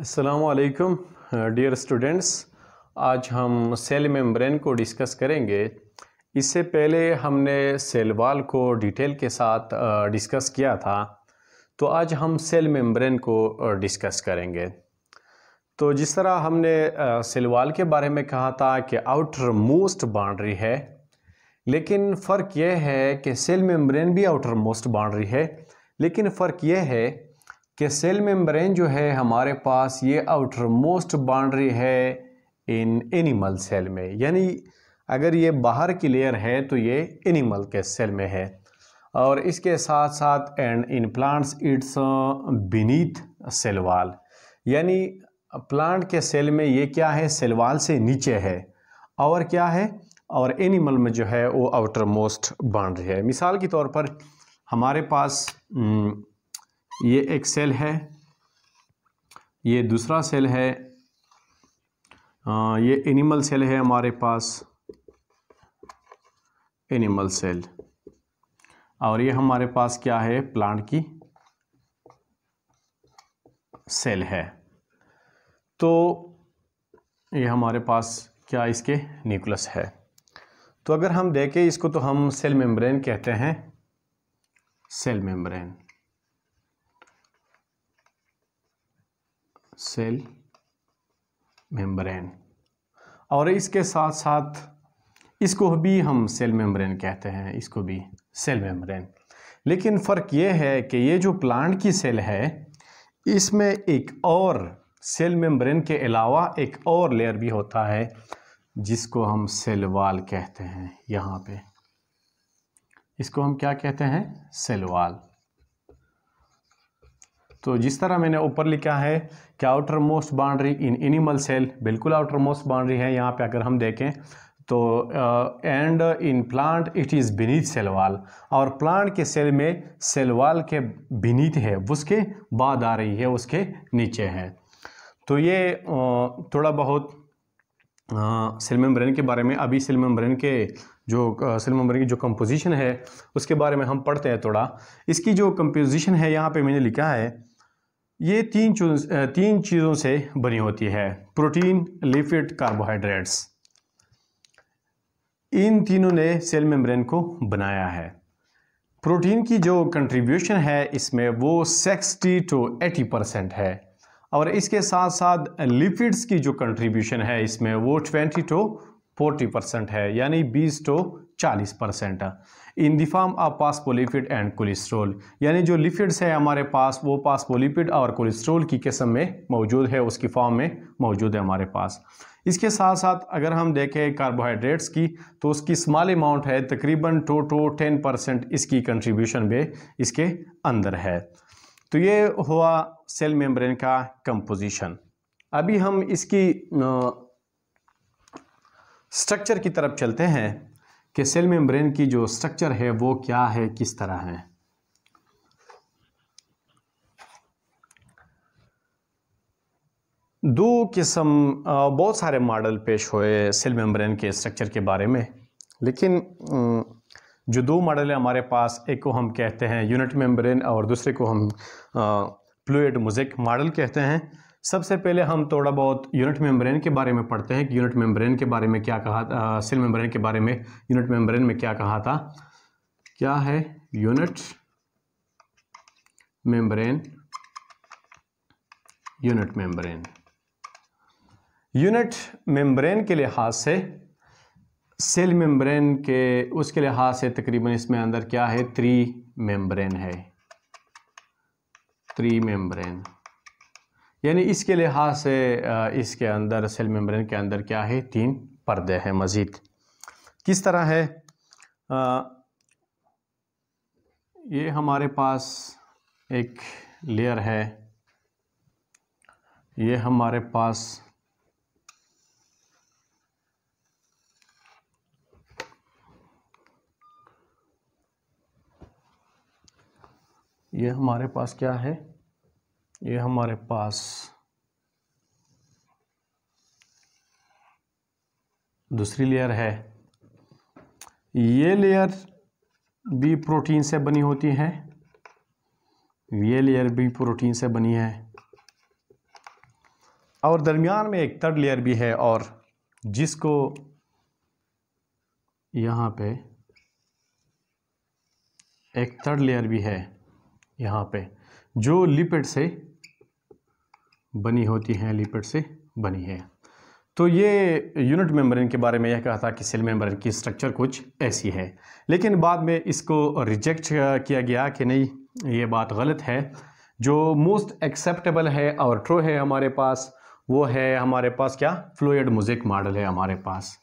असलकम dear students आज हम सेल मेम्ब्रेन को डिस्कस करेंगे इससे पहले हमने सेल वाल को डिटेल के साथ डिस्कस uh, किया था तो आज हम सेल मेम्ब्रेन को डिस्कस uh, करेंगे तो जिस तरह हमने सेल uh, वाल के बारे में कहा था कि आउटर मोस्ट बाउंड्री है लेकिन फ़र्क यह है कि सेल मेम्ब्रेन भी आउटर मोस्ट बाउंड्री है लेकिन फ़र्क यह है कि सेल मेम्ब्रेन जो है हमारे पास ये आउटर मोस्ट बाउंड्री है इन एनिमल सेल में यानी अगर ये बाहर की लेयर है तो ये एनिमल के सेल में है और इसके साथ साथ and in plants it's beneath cell wall यानी प्लांट के सेल में ये क्या है सेलवाल से नीचे है और क्या है और एनिमल में जो है वो आउटर मोस्ट बाउंड्री है मिसाल के तौर पर हमारे पास न, हम्म, ये एक सेल है ये दूसरा सेल है ये एनिमल सेल है हमारे पास एनिमल सेल और ये हमारे पास क्या है प्लांट की सेल है तो ये हमारे पास क्या इसके न्यूक्लियस है तो अगर हम देखें इसको तो हम सेल मेम्ब्रेन कहते हैं सेल मेम्ब्रेन सेल मेम्ब्रेन और इसके साथ साथ इसको भी हम सेल मेम्ब्रेन कहते हैं इसको भी सेल मेम्ब्रेन लेकिन फ़र्क ये है कि ये जो प्लांट की सेल है इसमें एक और सेल मेम्ब्रेन के अलावा एक और लेयर भी होता है जिसको हम सेल वाल कहते हैं यहाँ पे इसको हम क्या कहते हैं सेल वाल तो जिस तरह मैंने ऊपर लिखा है कि outer most boundary in animal cell बिल्कुल आउटर मोस्ट बाउंड्री है यहाँ पे अगर हम देखें तो and in plant it is beneath cell wall और प्लांट के सेल में सेल वाल के बीनीथ है उसके बाद आ रही है उसके नीचे है तो ये uh, थोड़ा बहुत सेल uh, मेम्ब्रेन के बारे में अभी सेल मेम्ब्रेन के जो सेल uh, मेम्ब्रेन की जो कंपोजिशन है उसके बारे में हम पढ़ते हैं थोड़ा इसकी जो कंपोजिशन है यहाँ पे मैंने लिखा है ये तीन चीज़ तीन चीज़ों से बनी होती है प्रोटीन लिपिड कार्बोहाइड्रेट्स इन तीनों ने सेल मेम्ब्रेन को बनाया है प्रोटीन की जो कंट्रीब्यूशन है इसमें वो सिक्सटी टू एटी परसेंट है और इसके साथ साथ लिपिड्स की जो कंट्रीब्यूशन है इसमें वो ट्वेंटी टू फोर्टी परसेंट है यानी बीस टू चालीस परसेंट इन दिफाम form of phospholipid and cholesterol यानी जो लिपिड्स है हमारे पास वो पासपोलिपिड और कोलेस्ट्रोल की किस्म में मौजूद है उसकी फॉर्म में मौजूद है हमारे पास इसके साथ साथ अगर हम देखें कार्बोहाइड्रेट्स की तो उसकी स्मॉल अमाउंट है तकरीबन टोटो टेन परसेंट इसकी कंट्रीब्यूशन भी इसके अंदर है तो ये हुआ सेल मेम्ब्रेन का कंपोजिशन अभी हम इसकी स्ट्रक्चर की तरफ चलते हैं कि सेल मेम्ब्रेन की जो स्ट्रक्चर है वो क्या है किस तरह है दो किस्म बहुत सारे मॉडल पेश हुए सेल मेम्ब्रेन के स्ट्रक्चर के बारे में लेकिन जो दो मॉडल हैं हमारे पास एक को हम कहते हैं यूनिट मेम्ब्रेन और दूसरे को हम प्लूड मोजेक मॉडल कहते हैं सबसे पहले हम थोड़ा बहुत यूनिट मेम्ब्रेन के बारे में पढ़ते हैं कि यूनिट मेम्ब्रेन के बारे में क्या कहा सेल मेम्ब्रेन के बारे में यूनिट मेम्ब्रेन में क्या कहा था क्या है unit membrane unit membrane unit membrane के लिहाज से सेल मेम्ब्रेन के उसके लिहाज से तकरीबन इसमें अंदर क्या है थ्री मेम्ब्रेन है थ्री मेम्ब्रेन यानी इसके लिहाज से इसके अंदर सेल मेम्ब्रेन के अंदर क्या है तीन पर्दे हैं मज़ीद किस तरह है आ, ये हमारे पास एक लेयर है ये हमारे पास ये हमारे पास क्या है ये हमारे पास दूसरी लेयर है ये लेयर भी प्रोटीन से बनी होती है ये लेयर भी प्रोटीन से बनी है और दरमियान में एक थर्ड लेयर भी है और जिसको यहाँ पे एक थर्ड लेयर भी है यहाँ पे जो लिपिड से बनी होती हैं लिपिड से बनी है तो ये यूनिट मेम्ब्रेन के बारे में यह कहा था कि सेल मेम्ब्रेन की स्ट्रक्चर कुछ ऐसी है लेकिन बाद में इसको रिजेक्ट किया गया कि नहीं ये बात गलत है जो मोस्ट एक्सेप्टेबल है और ट्रो है हमारे पास वो है हमारे पास क्या फ्लोइड मोजेक मॉडल है हमारे पास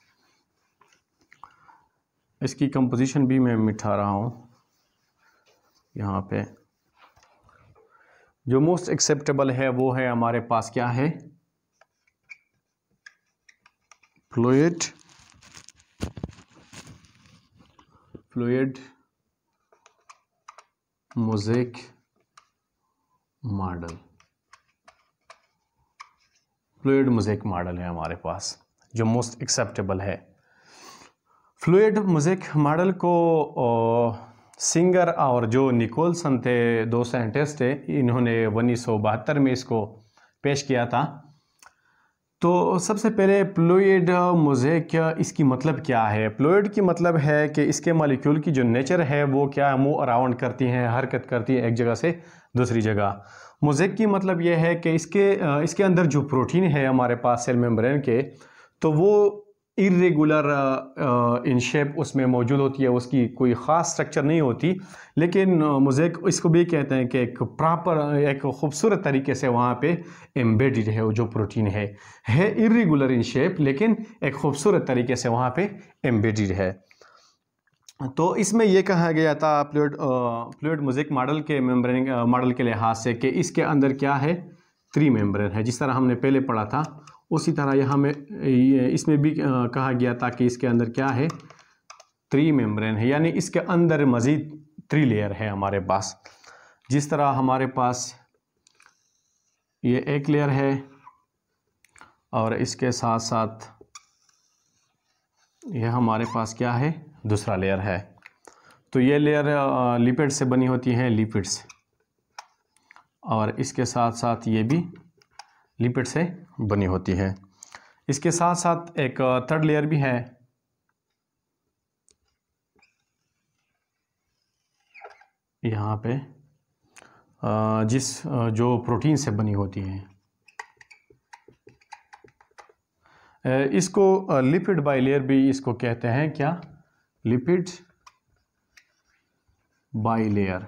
इसकी कंपोजिशन भी मैं मिठा रहा हूँ यहाँ पे जो मोस्ट एक्सेप्टेबल है वो है हमारे पास क्या है fluid fluid mosaic model fluid mosaic model है हमारे पास जो मोस्ट एक्सेप्टेबल है फ्लूड मोजेक मॉडल को ओ, सिंगर और जो निकोलसन थे दो साइंटिस्ट थे इन्होंने उन्नीस में इसको पेश किया था तो सबसे पहले प्लोइड मोजेक इसकी मतलब क्या है प्लोइड की मतलब है कि इसके मालिक्यूल की जो नेचर है वो क्या है मुँह अराउंड करती हैं हरकत करती है एक जगह से दूसरी जगह मोजेक की मतलब ये है कि इसके इसके अंदर जो प्रोटीन है हमारे पास सेल मेम्ब्रेन के तो वो इरेगुलर इन शेप उसमें मौजूद होती है उसकी कोई ख़ास स्ट्रक्चर नहीं होती लेकिन uh, मुझे इसको भी कहते हैं कि एक प्रॉपर एक खूबसूरत तरीके से वहाँ पे एम्बेडेड है वो जो प्रोटीन है है इरेगुलर इन शेप लेकिन एक खूबसूरत तरीके से वहाँ पे एम्बेडेड है तो इसमें यह कहा गया था प्लेट प्लेट मुजिक मॉडल के मेम्ब्रेन मॉडल uh, के लिहाज से कि इसके अंदर क्या है थ्री मेम्ब्रेन है जिस तरह हमने पहले पढ़ा था उसी तरह यहाँ में इसमें भी कहा गया था कि इसके अंदर क्या है थ्री मेम्ब्रेन है यानी इसके अंदर मज़ीद थ्री लेयर है हमारे पास जिस तरह हमारे पास ये एक लेयर है और इसके साथ साथ यह हमारे पास क्या है दूसरा लेयर है तो ये लेयर लिपिड से बनी होती है लिपिड से और इसके साथ साथ ये भी लिपिड से बनी होती है इसके साथ साथ एक थर्ड लेयर भी है यहाँ पे जिस जो प्रोटीन से बनी होती है इसको लिपिड बाई लेयर भी इसको कहते हैं क्या lipid bilayer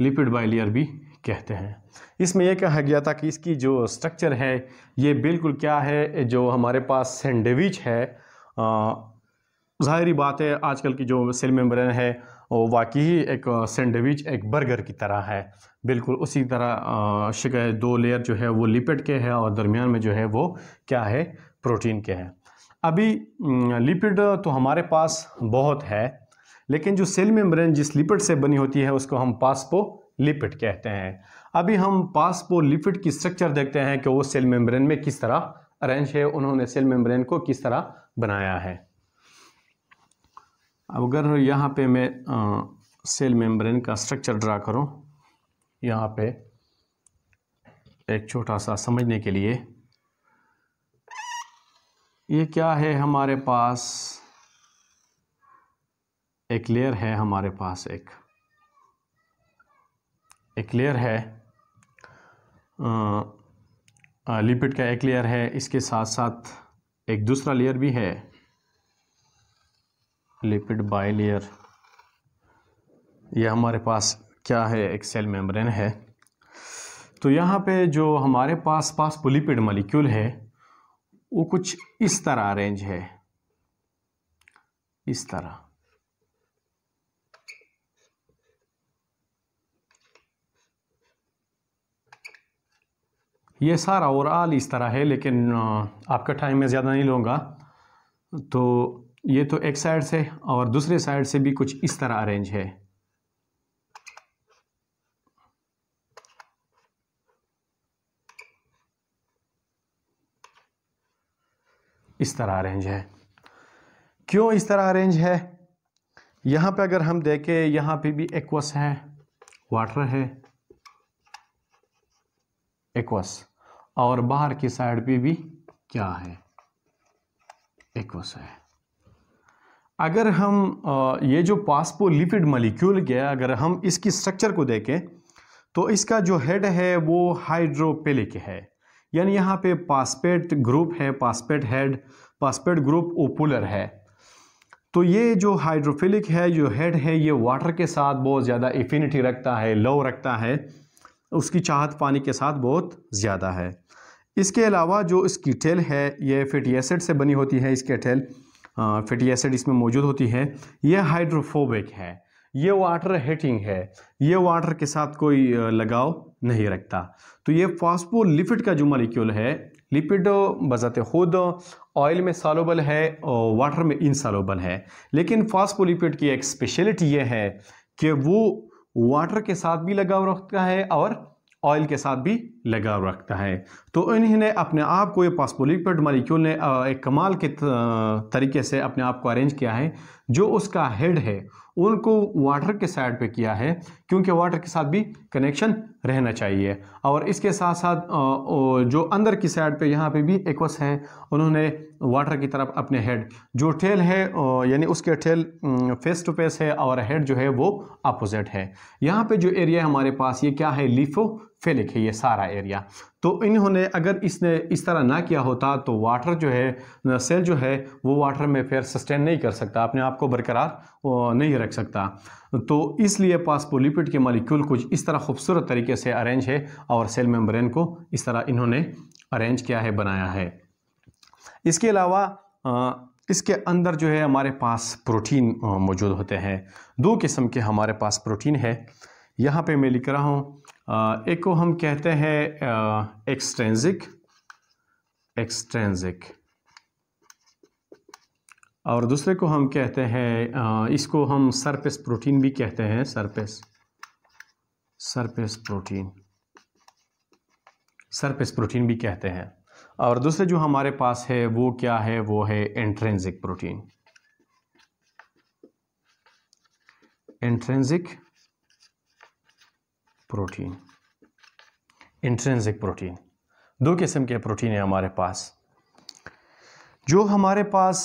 lipid bilayer भी कहते हैं इसमें यह कहा गया था कि इसकी जो स्ट्रक्चर है ये बिल्कुल क्या है जो हमारे पास सैंडविच है ज़ाहरी बात है आजकल की जो सेल मेम्ब्रेन है वो वाकई एक सैंडविच एक बर्गर की तरह है बिल्कुल उसी तरह शिकय दो लेयर जो है वो लिपिड के है और दरमियान में जो है वो क्या है प्रोटीन के हैं अभी लिपिड तो हमारे पास बहुत है लेकिन जो सेल मेम्ब्रेन जिस लिपिड से बनी होती है उसको हम पासपो लिपिड कहते हैं अभी हम लिपिड की स्ट्रक्चर देखते हैं कि वो सेल मेम्ब्रेन में किस तरह अरेंज है उन्होंने सेल मेम्ब्रेन को किस तरह बनाया है अब अगर यहाँ पे मैं आ, सेल मेम्ब्रेन का स्ट्रक्चर ड्रा करूँ यहाँ पे एक छोटा सा समझने के लिए ये क्या है हमारे पास एक लेयर है हमारे पास एक एक लेयर है लिपिड का एक लेयर है इसके साथ साथ एक दूसरा लेयर भी है लिपिड बाई लेयर यह हमारे पास क्या है एक सेल मेम्ब्रेन है तो यहाँ पे जो हमारे पास पास पोलिपिड मॉलिक्यूल है वो कुछ इस तरह अरेंज है इस तरह ये सारा ओवरऑल इस तरह है लेकिन आपका टाइम मैं ज़्यादा नहीं लूँगा तो ये तो एक साइड से और दूसरे साइड से भी कुछ इस तरह अरेंज है इस तरह अरेंज है क्यों इस तरह अरेंज है यहाँ पे अगर हम देखें यहाँ पे भी एक्वस है वाटर है एक्वस और बाहर की साइड पे भी क्या है एक्वस है अगर हम ये जो पासपोलिपिड मलिक्यूल गया अगर हम इसकी स्ट्रक्चर को देखें तो इसका जो हेड है वो हाइड्रोपेलिक है यानी यहाँ पे पासपेट ग्रुप है पासपेट हेड पासपेट ग्रुप ओपुलर है तो ये जो हाइड्रोफिलिक है जो हेड है ये वाटर के साथ बहुत ज़्यादा इफिनिटी रखता है लो रखता है उसकी चाहत पानी के साथ बहुत ज़्यादा है इसके अलावा जो इसकी टेल है ये फैटी एसिड से बनी होती है इसके टेल फैटी एसिड इसमें मौजूद होती है ये हाइड्रोफोबिक है ये वाटर हीटिंग है ये वाटर के साथ कोई लगाव नहीं रखता तो ये लिपिड का जो मालिक्यूल है लिपिड बजात खुद ऑयल में सालोबल है और वाटर में इनसालोबल है लेकिन लिपिड की एक स्पेशलिटी ये है कि वो वाटर के साथ भी लगाव रखता है और ऑयल के साथ भी लगाव रखता है तो इन्होंने अपने आप को ये पासपोलिपिड मालिक्यूल ने एक कमाल के तरीके से अपने आप को अरेंज किया है जो उसका हेड है उनको वाटर के साइड पे किया है क्योंकि वाटर के साथ भी कनेक्शन रहना चाहिए और इसके साथ साथ जो अंदर की साइड पे यहाँ पे भी एक्वस है उन्होंने वाटर की तरफ अपने हेड जो टेल है यानी उसके टेल फेस टू फेस है और हेड जो है वो अपोजिट है यहाँ पे जो एरिया हमारे पास ये क्या है लिफो फेलिक है ये सारा एरिया तो इन्होंने अगर इसने इस तरह ना किया होता तो वाटर जो है सेल जो है वो वाटर में फिर सस्टेन नहीं कर सकता अपने आप को बरकरार नहीं रख सकता तो इसलिए पासपोलिपिड के मालिक्यूल कुछ इस तरह खूबसूरत तरीके से अरेंज है और सेल मेम्ब्रेन को इस तरह इन्होंने अरेंज किया है बनाया है इसके अलावा इसके अंदर जो है हमारे पास प्रोटीन मौजूद होते हैं दो किस्म के हमारे पास प्रोटीन है यहाँ पे मैं लिख रहा हूँ एक को हम कहते हैं एक्सट्रेंजिक एक्सट्रेंजिक और दूसरे को हम कहते हैं इसको हम सरफेस प्रोटीन भी कहते हैं surface surface protein surface protein भी कहते हैं और दूसरे जो हमारे पास है वो क्या है वो है extrinsic protein extrinsic protein intrinsic protein दो किस्म के प्रोटीन है हमारे पास जो हमारे पास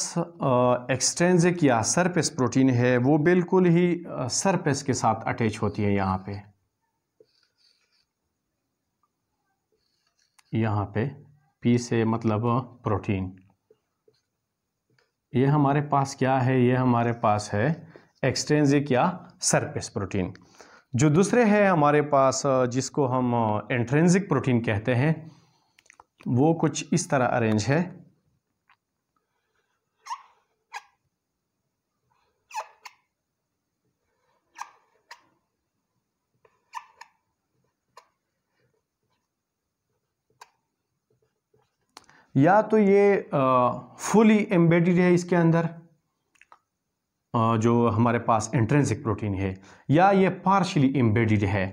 एक्सटेंसिक या सरफेस प्रोटीन है वो बिल्कुल ही सरफेस के साथ अटैच होती है यहाँ पे यहाँ पे पी से मतलब प्रोटीन ये हमारे पास क्या है ये हमारे पास है एक्सटेंसिक या सरफेस प्रोटीन जो दूसरे है हमारे पास जिसको हम एंट्रेंसिक प्रोटीन कहते हैं वो कुछ इस तरह अरेंज है या तो ये फुली एम्बेडेड है इसके अंदर जो हमारे पास एंट्रेंसिक प्रोटीन है या ये पार्शली एम्बेडिड है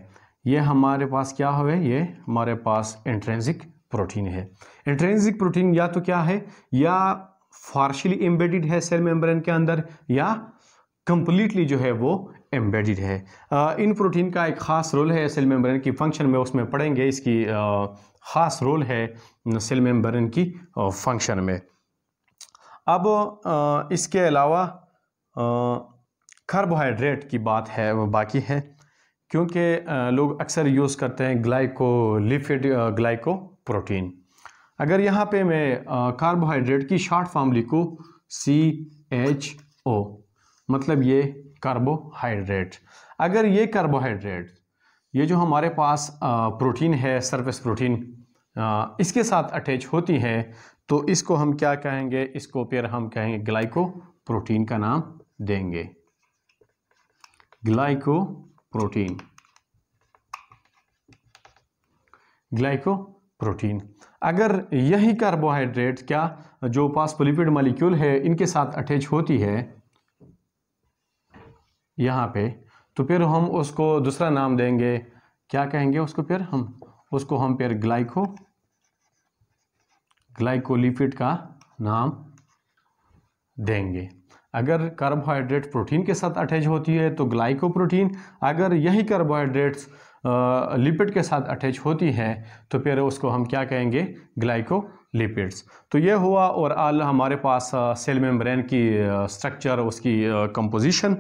ये हमारे पास क्या हो ये हमारे पास एंट्रेंसिक प्रोटीन है एंट्रेंसिक प्रोटीन या तो क्या है या पार्शली एम्बेडिड है सेल मेम्ब्रेन के अंदर या कंप्लीटली जो है वो एम्बेडिड है इन प्रोटीन का एक ख़ास रोल है सेल मेम्ब्रेन की फंक्शन में उसमें पढ़ेंगे इसकी ख़ास रोल है सेल मेम्ब्रेन की फंक्शन में अब इसके अलावा कार्बोहाइड्रेट की बात है वो बाकी है क्योंकि लोग अक्सर यूज़ करते हैं ग्लाइको लिफिड ग्लाइको प्रोटीन अगर यहाँ पे मैं कार्बोहाइड्रेट की शॉर्ट फॉर्म लिखूँ सी एच ओ मतलब ये कार्बोहाइड्रेट अगर ये कार्बोहाइड्रेट ये जो हमारे पास प्रोटीन है सरफेस प्रोटीन इसके साथ अटैच होती है तो इसको हम क्या कहेंगे इसको फिर हम कहेंगे ग्लाइको प्रोटीन का नाम देंगे ग्लाइको प्रोटीन ग्लाइको प्रोटीन अगर यही कार्बोहाइड्रेट क्या जो पोलिपिड मालिक्यूल है इनके साथ अटैच होती है यहां पे तो फिर हम उसको दूसरा नाम देंगे क्या कहेंगे उसको फिर हम उसको हम फिर ग्लाइको ग्लाइकोलिपिड का नाम देंगे अगर कार्बोहाइड्रेट प्रोटीन के साथ अटैच होती है तो ग्लाइकोप्रोटीन अगर यही कार्बोहाइड्रेट्स लिपिड के साथ अटैच होती है तो फिर उसको हम क्या कहेंगे ग्लाइको लिपिड्स तो ये हुआ और आल हमारे पास सेल मेम्ब्रेन की स्ट्रक्चर उसकी कंपोजिशन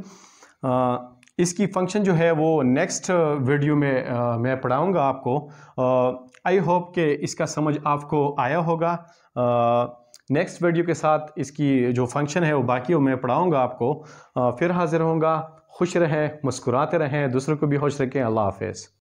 इसकी फंक्शन जो है वो नेक्स्ट वीडियो में आ, मैं पढ़ाऊँगा आपको आई होप कि इसका समझ आपको आया होगा आ, नेक्स्ट वीडियो के साथ इसकी जो फंक्शन है वो बाकी हो मैं पढ़ाऊँगा आपको फिर हाजिर होंगे खुश रहें मुस्कुराते रहें दूसरों को भी खुश रखें अल्लाह हाफिज़